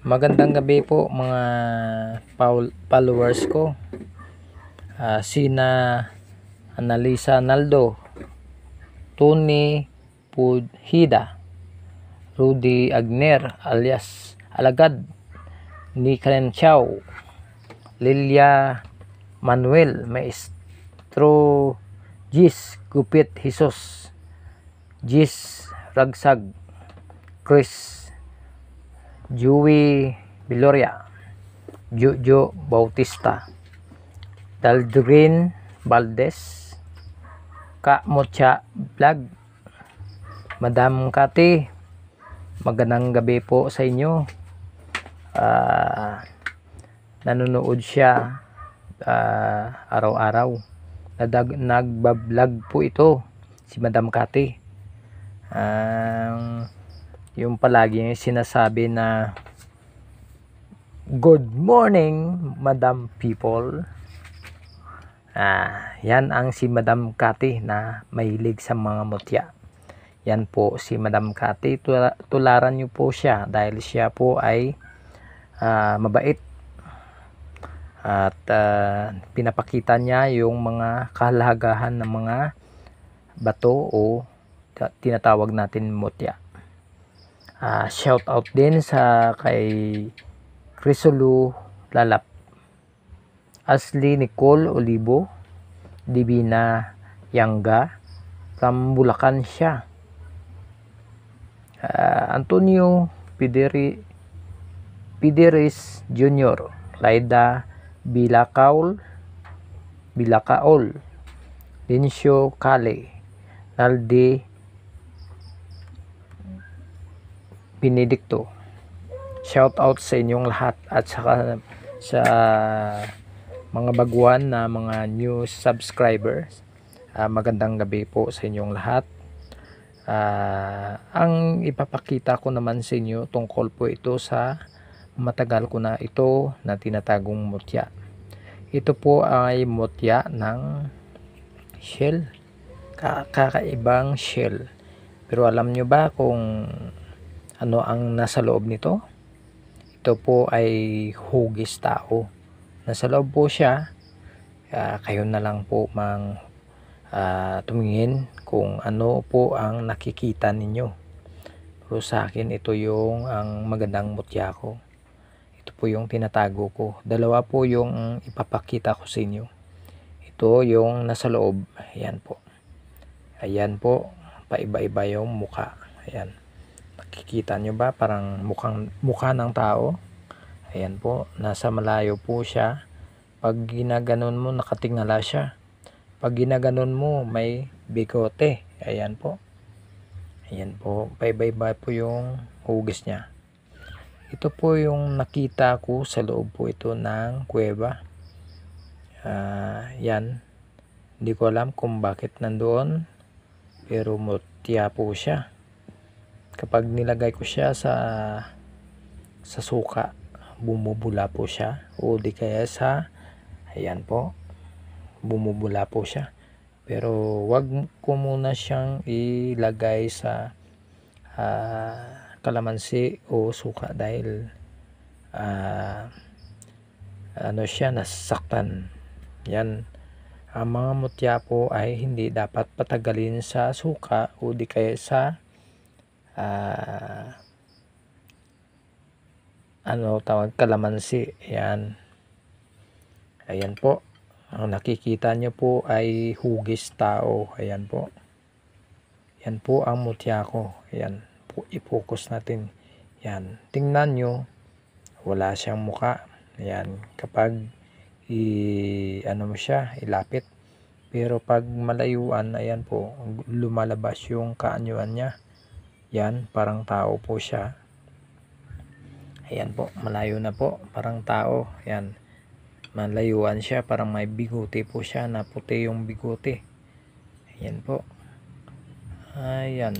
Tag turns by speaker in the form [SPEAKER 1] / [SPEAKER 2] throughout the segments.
[SPEAKER 1] Magandang gabi po mga followers ko. Uh, sina Analisa Naldo, Tony Pudhida, Rudy Agner alias Alagad, Nikren Chow, Lilia Manuel Maestro Jis Gupit Hisos, Jis Ragsag, Chris Joey Villoria Jojo Bautista, Daldrin Valdez, Ka Mocha Vlog, Madam Kati, magandang gabi po sa inyo. Uh, nanonood siya ah, araw-araw. Nadag, nagbablog po ito si Madam Kati. Ang uh, yung palagi yung sinasabi na Good morning, Madam People. Ah, yan ang si Madam Kati na mahilig sa mga mutya. Yan po si Madam Kati. tularan niyo po siya dahil siya po ay ah, mabait. At ah, pinapakita niya yung mga kahalagahan ng mga bato o tinatawag natin mutya uh, shout out din sa kay Crisolu Lalap Asli Nicole Olibo Divina Yangga from Bulacan siya uh, Antonio Pideri Pideres Jr. Laida Bilakaol Bilakaol Lincio Kale Naldi Benedicto. Shout out sa inyong lahat at saka sa mga baguan na mga new subscribers. Uh, magandang gabi po sa inyong lahat. Uh, ang ipapakita ko naman sa inyo tungkol po ito sa matagal ko na ito na tinatagong mutya. Ito po ay mutya ng shell. Kakaibang shell. Pero alam nyo ba kung ano ang nasa loob nito ito po ay hugis tao nasa loob po siya uh, kayo na lang po mang uh, tumingin kung ano po ang nakikita ninyo pero sa akin ito yung ang magandang mutya ko ito po yung tinatago ko dalawa po yung ipapakita ko sa inyo ito yung nasa loob ayan po ayan po paiba-iba yung muka ayan Kikita nyo ba? Parang mukhang, mukha ng tao. Ayan po. Nasa malayo po siya. Pag ginaganon mo, nakatingala siya. Pag ginaganon mo, may bigote. Ayan po. Ayan po. Bye-bye po yung hugis niya. Ito po yung nakita ko sa loob po ito ng kuweba. Uh, yan. Hindi ko alam kung bakit nandoon. Pero mutya po siya kapag nilagay ko siya sa sa suka bumubula po siya o di kaya sa ayan po bumubula po siya pero wag ko muna siyang ilagay sa uh, kalamansi o suka dahil uh, ano siya nasaktan yan ang mga mutya po ay hindi dapat patagalin sa suka o di kaya sa Ah, ano tawag kalamansi yan ayan po ang nakikita nyo po ay hugis tao ayan po yan po ang mutyako ayan po i-focus natin yan tingnan nyo wala siyang muka ayan kapag i ano mo siya ilapit pero pag malayuan ayan po lumalabas yung kaanyuan niya yan, parang tao po siya. Ayan po, malayo na po, parang tao. Yan, malayuan siya, parang may bigote po siya, na puti yung bigote. Ayan po. Ayan.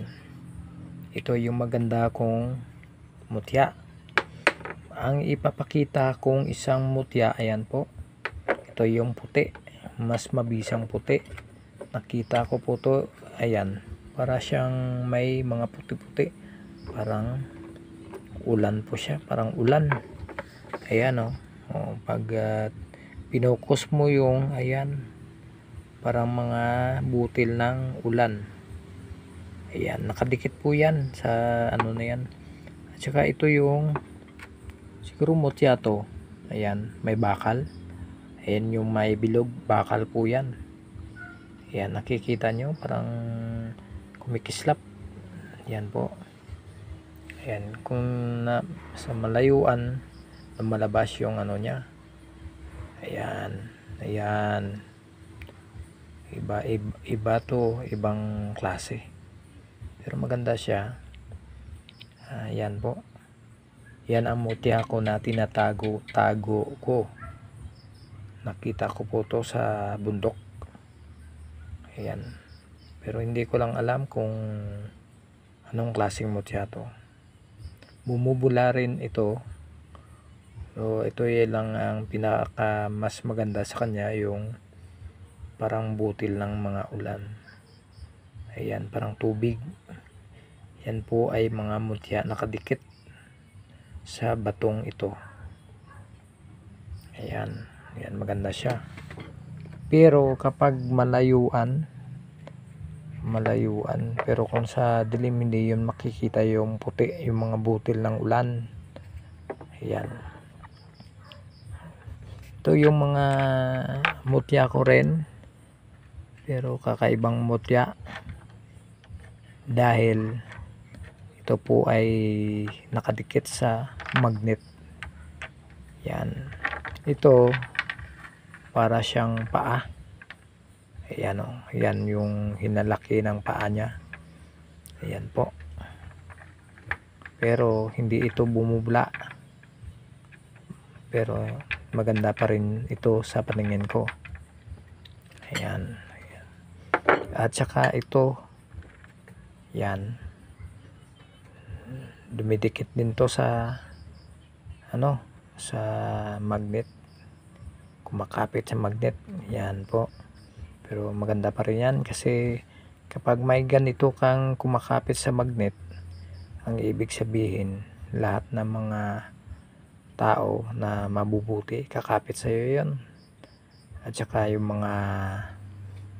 [SPEAKER 1] Ito yung maganda kong mutya. Ang ipapakita kong isang mutya, ayan po. Ito yung puti, mas mabisang puti. Nakita ko po to, ayan para siyang may mga puti-puti parang ulan po siya parang ulan ayan ano, o oh. oh, pag uh, ah, pinokus mo yung ayan parang mga butil ng ulan ayan nakadikit po yan sa ano na yan at saka ito yung siguro motyato ayan may bakal ayan yung may bilog bakal po yan ayan nakikita nyo parang kumikislap yan po ayan kung na, sa malayuan malabas yung ano niya ayan ayan iba, iba, iba to ibang klase pero maganda siya ayan po yan ang muti ako na tinatago tago ko nakita ko po to sa bundok ayan pero hindi ko lang alam kung anong klaseng mutya to. Bumubula rin ito. So, ito eh lang ang pinaka mas maganda sa kanya yung parang butil ng mga ulan. Ayan, parang tubig. Yan po ay mga mutya nakadikit sa batong ito. Ayan, ayan maganda siya. Pero kapag malayuan, malayuan pero kung sa dilim hindi yun makikita yung puti yung mga butil ng ulan ayan ito yung mga mutya ko rin pero kakaibang mutya dahil ito po ay nakadikit sa magnet yan ito para siyang paa Ayan o. Ayan yung hinalaki ng paa niya. Ayan po. Pero hindi ito bumubla. Pero maganda pa rin ito sa paningin ko. Ayan. Ayan. At saka ito. Ayan. Dumidikit din to sa ano sa magnet kumakapit sa magnet Ayan po pero maganda pa rin yan kasi kapag may ganito kang kumakapit sa magnet, ang ibig sabihin, lahat ng mga tao na mabubuti, kakapit sa iyo yun. At saka yung mga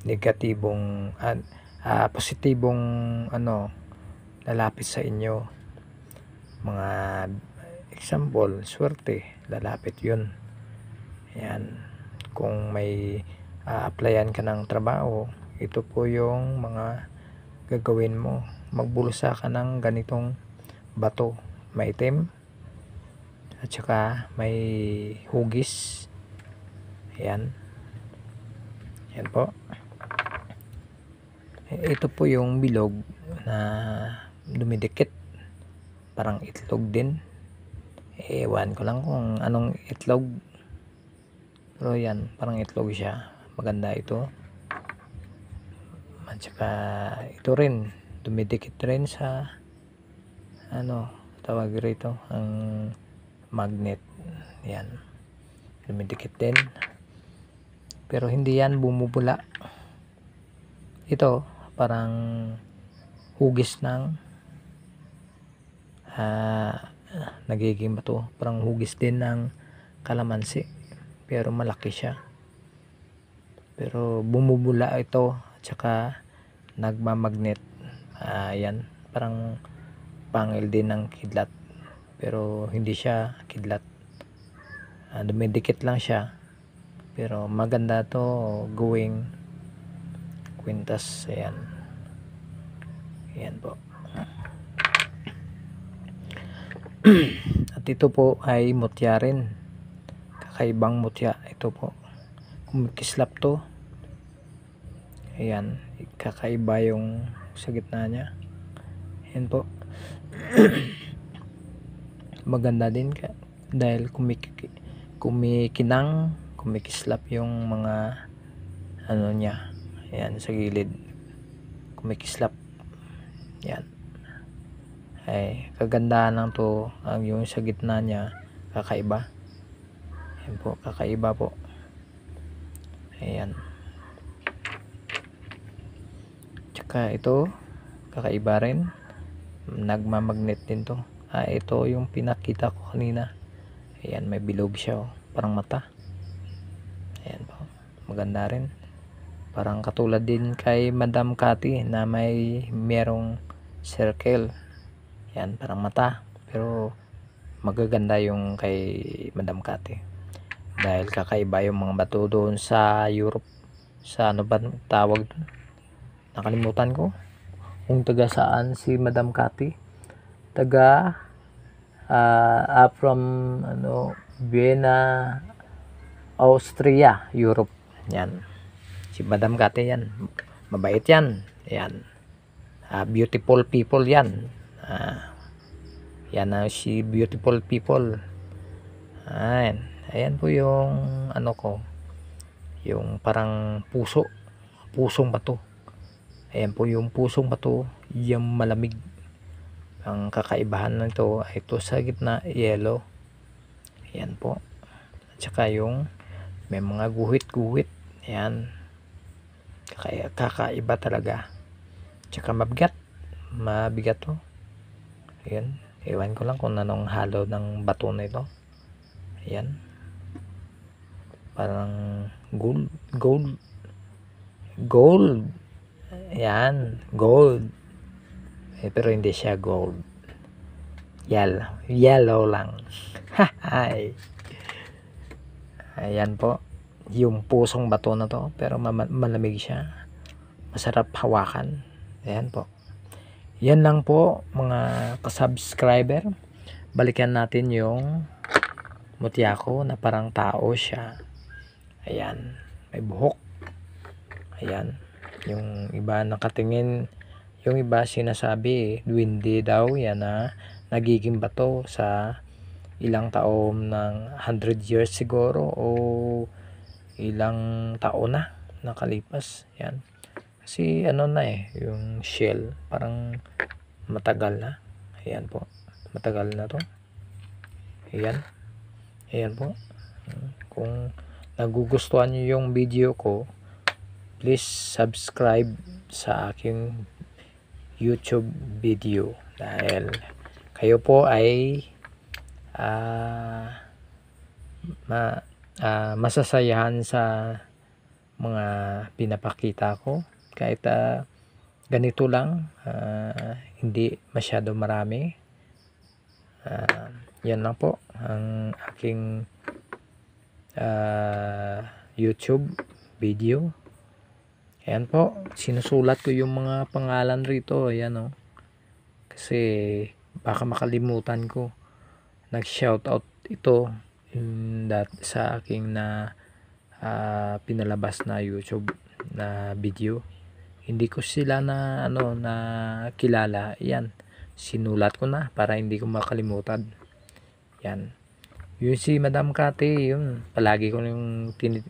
[SPEAKER 1] negatibong, uh, uh, positibong ano, lalapit sa inyo. Mga example, swerte, lalapit yun. Ayan. Kung may a-applyan ka ng trabaho, ito po yung mga gagawin mo. magbulsa ka ng ganitong bato, maitim, at saka may hugis. Ayan. yan po. Ito po yung bilog na dumidikit. Parang itlog din. Ewan ko lang kung anong itlog. Pero yan, parang itlog siya maganda ito at saka ito rin dumidikit rin sa ano tawag rito ang magnet yan dumidikit din pero hindi yan bumubula ito parang hugis ng uh, nagiging bato parang hugis din ng kalamansi pero malaki siya pero bumubula ito at saka nagmamagnet uh, yan parang pangil din ng kidlat pero hindi siya kidlat uh, dumidikit lang siya pero maganda to going quintas ayan ayan po at ito po ay mutya rin kakaibang mutya ito po kumikislap to ayan kakaiba yung sa gitna niya ayan po maganda din ka dahil kumik kumikinang kumikislap yung mga ano niya ayan sa gilid kumikislap ayan ay kagandahan lang to ang yung sa gitna niya kakaiba ayan po kakaiba po ayan Ka ito, kakaiba rin. Nagmamagnet din to. Ah, ito yung pinakita ko kanina. Ayan, may bilog siya. Oh. Parang mata. Ayan po. Maganda rin. Parang katulad din kay Madam Cathy na may merong circle. Ayan, parang mata. Pero magaganda yung kay Madam Cathy. Dahil kakaiba yung mga bato doon sa Europe. Sa ano ba tawag doon? nakalimutan ko kung taga saan si Madam Cathy taga uh, uh, from ano Vienna Austria Europe yan si Madam Cathy yan mabait yan yan uh, beautiful people yan uh, yan uh, si beautiful people ayan ayan po yung ano ko yung parang puso pusong bato Ayan po yung pusong bato, yung malamig. Ang kakaibahan nito ay ito sa gitna, yellow. Ayan po. At saka yung may mga guhit-guhit. Ayan. Kaka kakaiba talaga. At saka mabigat. Mabigat to. Ayan. iwan ko lang kung anong halo ng bato na ito. Ayan. Parang gold. Gold. Gold Ayan, gold. Eh, pero hindi siya gold. Yellow, yellow lang. Hay. Ayan po. Yung pusong bato na to, pero malamig siya. Masarap hawakan. Ayan po. Yan lang po mga ka-subscriber. Balikan natin yung mutiyako na parang tao siya. Ayan. May buhok. Ayan. Yung iba nakatingin, yung iba sinasabi, duwindi daw yan na nagiging bato sa ilang taon ng 100 years siguro o ilang taon na nakalipas yan kasi ano na eh yung shell parang matagal na ayan po matagal na to ayan ayan po hmm. kung nagugustuhan nyo yung video ko please subscribe sa aking YouTube video dahil kayo po ay uh, ma, uh, masasayahan sa mga pinapakita ko kahit uh, ganito lang uh, hindi masyado marami uh, yan lang po ang aking uh, YouTube video Ayan po, sinusulat ko yung mga pangalan rito. Ayan o. Oh. Kasi baka makalimutan ko. Nag-shoutout ito in that, sa aking na uh, pinalabas na YouTube na video. Hindi ko sila na ano na kilala. Ayan, sinulat ko na para hindi ko makalimutan. Yan. Yun si Madam Kate, yun. Palagi ko yung tin, uh,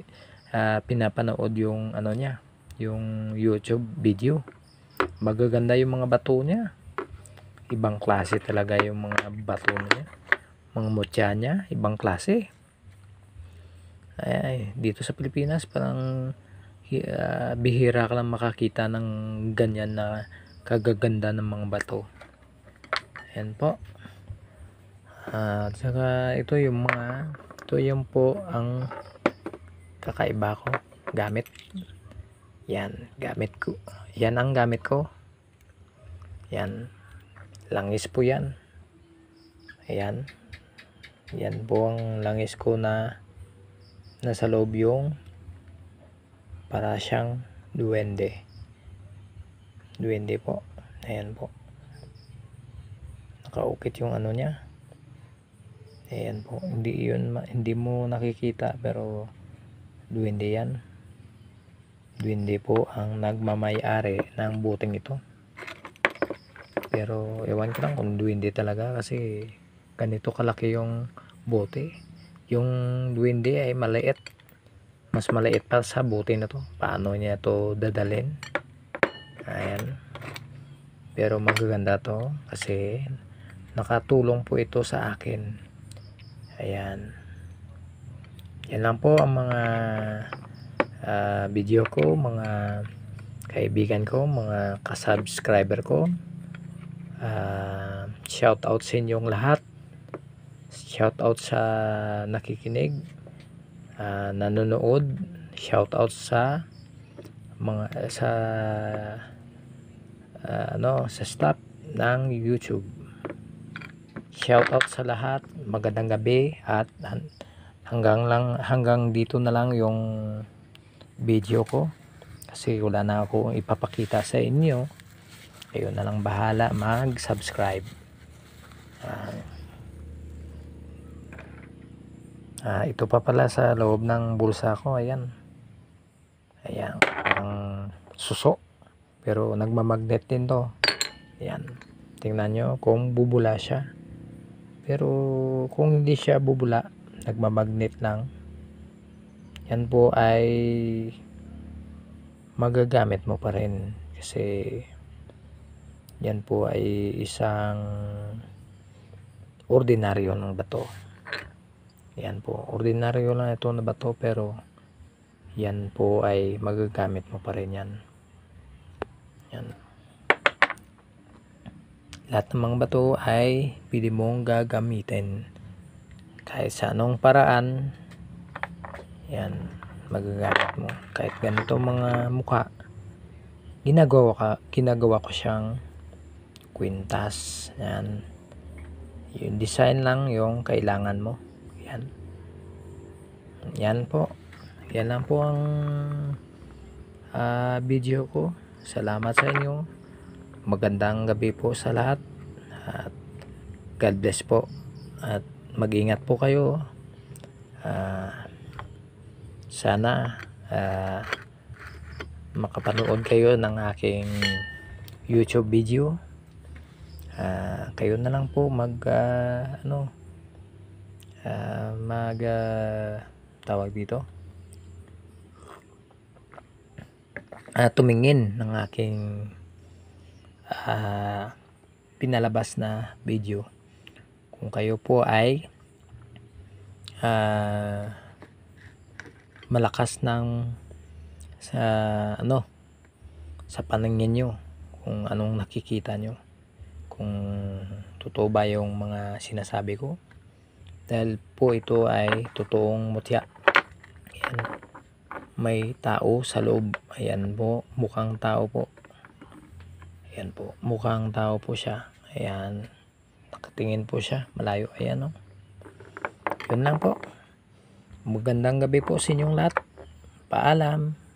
[SPEAKER 1] ah, pinapanood yung ano niya, yung YouTube video. Magaganda yung mga bato niya. Ibang klase talaga yung mga bato niya. Mga mocha niya, ibang klase. Ay, ay dito sa Pilipinas parang uh, bihira ka lang makakita ng ganyan na kagaganda ng mga bato. Ayan po. At saka ito yung mga ito yung po ang kakaiba ko gamit yan, gamit ko. Yan ang gamit ko. Yan. Langis po yan. Ayan. Yan po ang langis ko na nasa loob yung para siyang duwende. Duwende po. Ayan po. Nakaukit yung ano niya. Ayan po. Hindi, yun, hindi mo nakikita pero duwende yan duwende po ang nagmamayari ng buting ito pero ewan ko lang kung duwende talaga kasi ganito kalaki yung bote yung duwende ay maliit mas maliit pa sa bote na to paano niya to dadalin ayan pero magaganda to kasi nakatulong po ito sa akin ayan yan lang po ang mga uh, video ko, mga kaibigan ko, mga kasubscriber ko. Uh, ah, shout out sa inyong lahat. Shout out sa nakikinig, uh, nanonood. Shout out sa mga sa uh, ano sa staff ng YouTube. Shout out sa lahat. Magandang gabi at hanggang lang hanggang dito na lang yung video ko kasi wala na ako ipapakita sa inyo ayun na lang bahala mag subscribe uh, ah. uh, ah, ito pa pala sa loob ng bulsa ko ayan ayan ang suso pero nagmamagnet din to ayan tingnan nyo kung bubula siya pero kung hindi siya bubula nagmamagnet lang yan po ay magagamit mo pa rin kasi yan po ay isang ordinaryo ng bato yan po ordinaryo lang ito na bato pero yan po ay magagamit mo pa rin yan yan lahat ng mga bato ay pwede mong gagamitin kahit sa anong paraan yan, magagamit mo. Kahit ganito mga mukha, ginagawa, ka, ginagawa ko siyang quintas Yan. Yung design lang yung kailangan mo. Yan. Yan po. Yan lang po ang uh, video ko. Salamat sa inyo. Magandang gabi po sa lahat. At God bless po. At mag-ingat po kayo. Uh, sana uh, makapanood kayo ng aking YouTube video uh, kayo na lang po mag uh, ano uh, mag uh, tawag dito uh, tumingin ng aking uh, pinalabas na video kung kayo po ay uh, malakas ng sa ano sa paningin nyo kung anong nakikita nyo kung totoo ba yung mga sinasabi ko dahil po ito ay totoong mutya ayan may tao sa loob ayan po mukhang tao po ayan po mukhang tao po siya ayan nakatingin po siya malayo ayan o oh. yun lang po Magandang gabi po sa inyong lahat. Paalam.